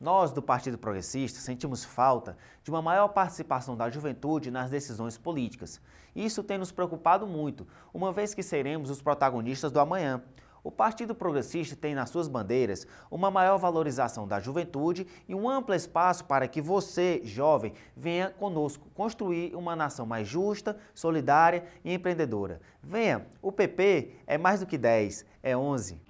Nós, do Partido Progressista, sentimos falta de uma maior participação da juventude nas decisões políticas. Isso tem nos preocupado muito, uma vez que seremos os protagonistas do amanhã. O Partido Progressista tem nas suas bandeiras uma maior valorização da juventude e um amplo espaço para que você, jovem, venha conosco construir uma nação mais justa, solidária e empreendedora. Venha, o PP é mais do que 10, é 11.